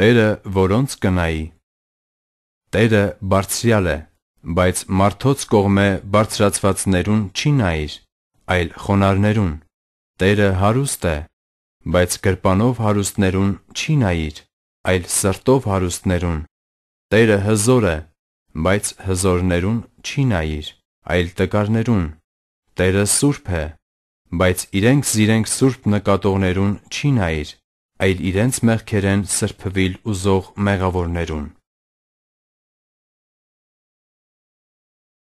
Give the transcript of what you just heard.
Տերը, որոնց կնայի։ Տերը բարձրյալ է, բայց մարդոց կողմե բարձրացվածներուն չի նայիր, այլ խոնարներուն։ Տերը հարուստ է, բայց գրպանով հարուստներուն չի նայիր, այլ սրտով հարուստներուն։ Տերը հզոր է, բայց հզորներուն չի նայիր, այլ տկարներուն։ Տերը սուրբ է, բայց իրենք զիրենք սուրբ նկատողներուն չի նայիր, այլ իրենց մեղքերեն սրբել ուզող մեղավորներուն